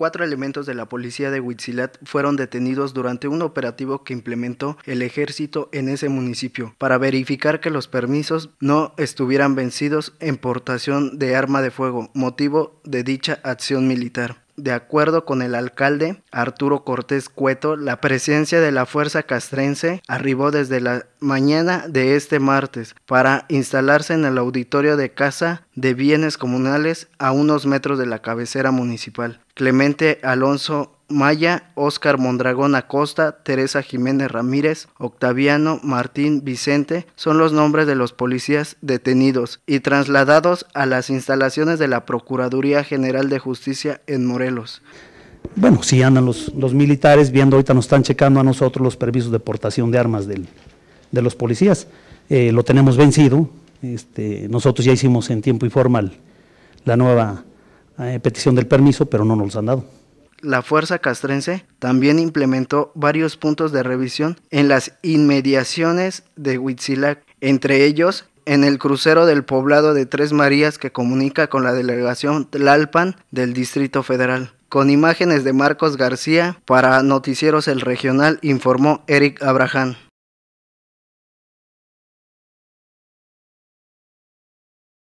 cuatro elementos de la policía de Huitzilat fueron detenidos durante un operativo que implementó el ejército en ese municipio para verificar que los permisos no estuvieran vencidos en portación de arma de fuego, motivo de dicha acción militar. De acuerdo con el alcalde Arturo Cortés Cueto, la presencia de la Fuerza Castrense arribó desde la mañana de este martes para instalarse en el auditorio de Casa de Bienes Comunales a unos metros de la cabecera municipal. Clemente Alonso Maya, Oscar Mondragón Acosta, Teresa Jiménez Ramírez, Octaviano Martín Vicente son los nombres de los policías detenidos y trasladados a las instalaciones de la Procuraduría General de Justicia en Morelos. Bueno, si andan los, militares viendo, ahorita nos están checando a nosotros los permisos de portación de armas de los policías. Eh, lo tenemos vencido, este, nosotros ya hicimos en tiempo y forma la nueva eh, petición del permiso, pero no nos los han dado la Fuerza Castrense también implementó varios puntos de revisión en las inmediaciones de Huitzilac, entre ellos en el crucero del poblado de Tres Marías que comunica con la delegación Tlalpan del Distrito Federal. Con imágenes de Marcos García, para Noticieros El Regional informó Eric Abraham.